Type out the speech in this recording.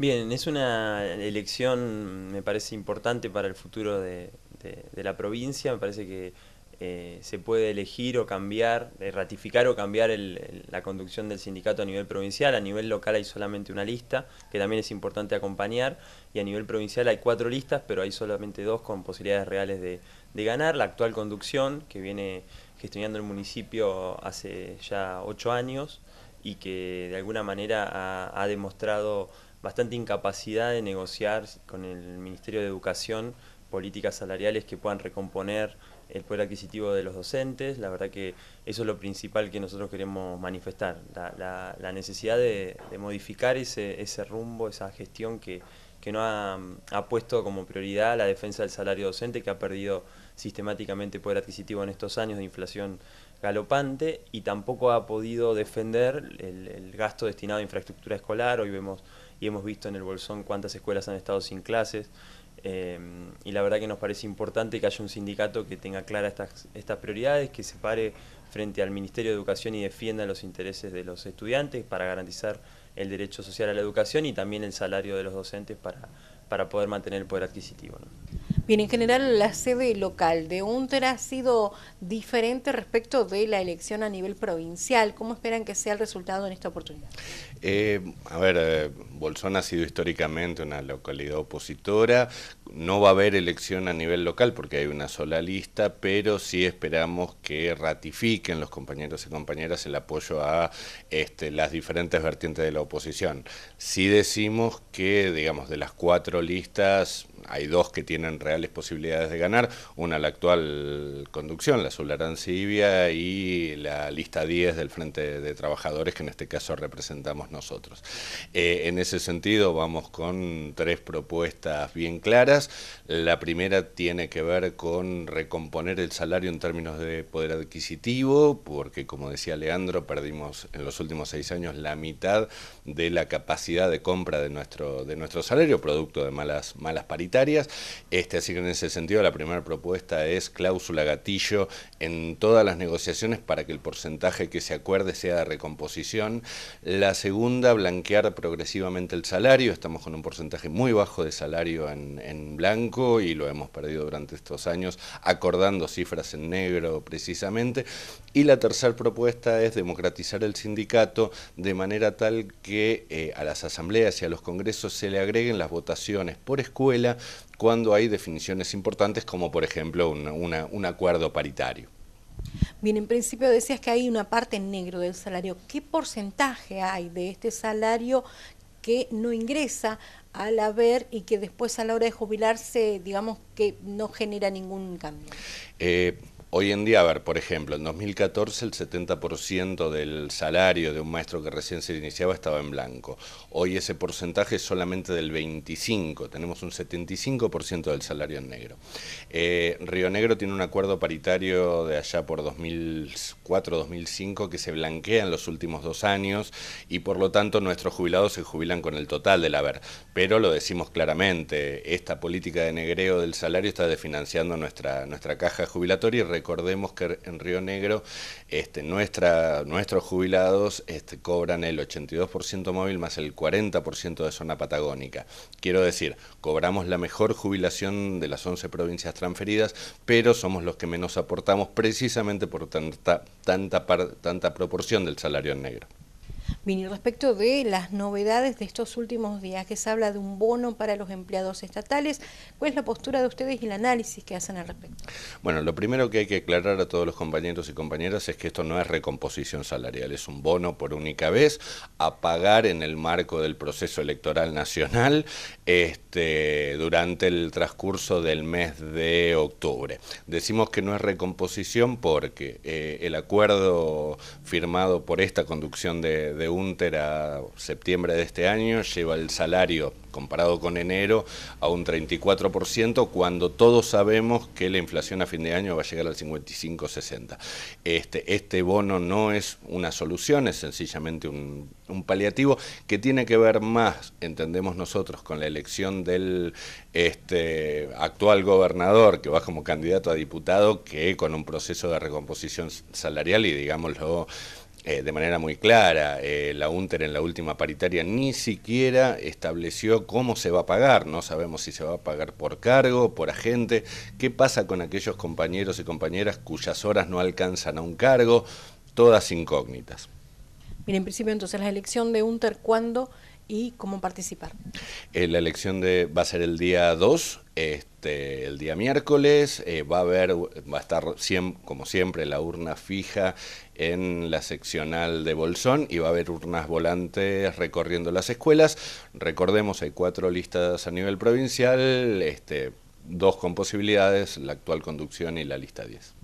Bien, es una elección, me parece importante para el futuro de, la provincia, me parece que eh, se puede elegir o cambiar, eh, ratificar o cambiar la conducción del sindicato a nivel provincial, a nivel local hay solamente una lista, que también es importante acompañar, y a nivel provincial hay cuatro listas, pero hay solamente dos con posibilidades reales de, ganar, la actual conducción, que viene gestionando el municipio hace ya ocho años, y que de alguna manera ha demostrado bastante incapacidad de negociar con el Ministerio de Educación políticas salariales que puedan recomponer el poder adquisitivo de los docentes. La verdad que eso es lo principal que nosotros queremos manifestar, la, necesidad de, modificar ese, rumbo, esa gestión que, que no ha, puesto como prioridad la defensa del salario docente, que ha perdido sistemáticamente poder adquisitivo en estos años de inflación galopante y tampoco ha podido defender el, el gasto destinado a infraestructura escolar. Hoy vemos y hemos visto en el Bolsón cuántas escuelas han estado sin clases. Em, y la verdad que nos parece importante que haya un sindicato que tenga claras estas, prioridades, que se pare frente al Ministerio de Educación y defienda los intereses de los estudiantes para garantizar el derecho social a la educación y también el salario de los docentes para, poder mantener el poder adquisitivo. Bien, en general la sede local de UNTER ha sido diferente respecto de la elección a nivel provincial. ¿Cómo esperan que sea el resultado en esta oportunidad? Eh, a ver, eh, Bolsón ha sido históricamente una localidad opositora. No va a haber elección a nivel local porque hay una sola lista, pero sí esperamos que ratifiquen los compañeros y compañeras el apoyo a este, las diferentes vertientes de la oposición. Sí decimos que, digamos, de las cuatro listas, hay dos que tienen reales posibilidades de ganar, una la actual conducción, la Solarán y la lista 10 del Frente de Trabajadores que en este caso representamos nosotros. Eh, en ese sentido vamos con tres propuestas bien claras. La primera tiene que ver con recomponer el salario en términos de poder adquisitivo, porque como decía Leandro, perdimos en los últimos seis años la mitad de la capacidad de compra de nuestro, de nuestro salario, producto de malas, malas paritas este, así que en ese sentido la primera propuesta es cláusula gatillo en todas las negociaciones para que el porcentaje que se acuerde sea de recomposición. La segunda, blanquear progresivamente el salario. Estamos con un porcentaje muy bajo de salario en, blanco y lo hemos perdido durante estos años acordando cifras en negro precisamente. Y la tercera propuesta es democratizar el sindicato de manera tal que eh, a las asambleas y a los congresos se le agreguen las votaciones por escuela cuando hay definiciones importantes como por ejemplo un acuerdo paritario. Bien, en principio decías que hay una parte en negro del salario. ¿Qué porcentaje hay de este salario que no ingresa al haber y que después a la hora de jubilarse, digamos que no genera ningún cambio? Eh, Hoy en día, a ver, por ejemplo, en 2014 el 70% del salario de un maestro que recién se iniciaba estaba en blanco. Hoy ese porcentaje es solamente del 25%, tenemos un 75% del salario en negro. Eh, Río Negro tiene un acuerdo paritario de allá por 2004-2005 que se blanquea en los últimos dos años y por lo tanto nuestros jubilados se jubilan con el total del haber. Pero lo decimos claramente, esta política de negreo del salario está desfinanciando nuestra, nuestra caja jubilatoria y recordemos que en Río Negro este, nuestra, nuestros jubilados este, cobran el 82% móvil más el 40% de zona patagónica. Quiero decir, cobramos la mejor jubilación de las 11 provincias transferidas, pero somos los que menos aportamos precisamente por tanta, tanta proporción del salario en negro y respecto de las novedades de estos últimos días, que se habla de un bono para los empleados estatales, ¿cuál es la postura de ustedes y el análisis que hacen al respecto? Bueno, lo primero que hay que aclarar a todos los compañeros y compañeras es que esto no es recomposición salarial, es un bono por única vez a pagar en el marco del proceso electoral nacional este, durante el transcurso del mes de octubre. Decimos que no es recomposición porque eh, el acuerdo firmado por esta conducción de Unter a septiembre de este año lleva el salario, comparado con enero, a un 34%, cuando todos sabemos que la inflación a fin de año va a llegar al 55-60. Este, este, bono no es una solución, es sencillamente un, paliativo que tiene que ver más, entendemos nosotros, con la elección del este, actual gobernador, que va como candidato a diputado, que con un proceso de recomposición salarial y, digámoslo, eh, de manera muy clara. Eh, la UNTER en la última paritaria ni siquiera estableció cómo se va a pagar. No sabemos si se va a pagar por cargo, por agente. ¿Qué pasa con aquellos compañeros y compañeras cuyas horas no alcanzan a un cargo? Todas incógnitas. Mira, en principio entonces la elección de UNTER, ¿cuándo y cómo participar? Eh, la elección de, va a ser el día 2 este, el día miércoles eh, va a haber, va a estar como siempre la urna fija en la seccional de Bolsón y va a haber urnas volantes recorriendo las escuelas. Recordemos, hay cuatro listas a nivel provincial, este, dos con posibilidades, la actual conducción y la lista 10.